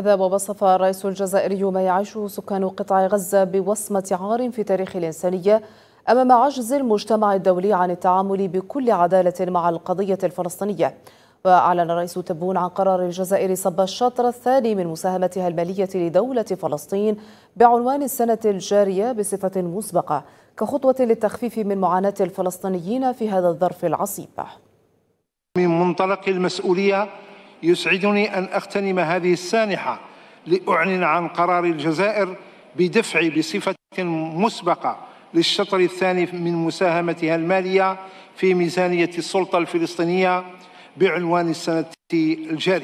هذا ووصف الرئيس الجزائري ما يعيشه سكان قطاع غزة بوصمة عار في تاريخ الإنسانية أمام عجز المجتمع الدولي عن التعامل بكل عدالة مع القضية الفلسطينية وأعلن رئيس تبون عن قرار الجزائر صب الشطر الثاني من مساهمتها المالية لدولة فلسطين بعنوان السنة الجارية بصفة مسبقة كخطوة للتخفيف من معاناة الفلسطينيين في هذا الظرف العصيب من منطلق المسؤولية يسعدني أن أغتنم هذه السانحة لأعلن عن قرار الجزائر بدفع بصفة مسبقة للشطر الثاني من مساهمتها المالية في ميزانية السلطة الفلسطينية بعنوان السنة الجارية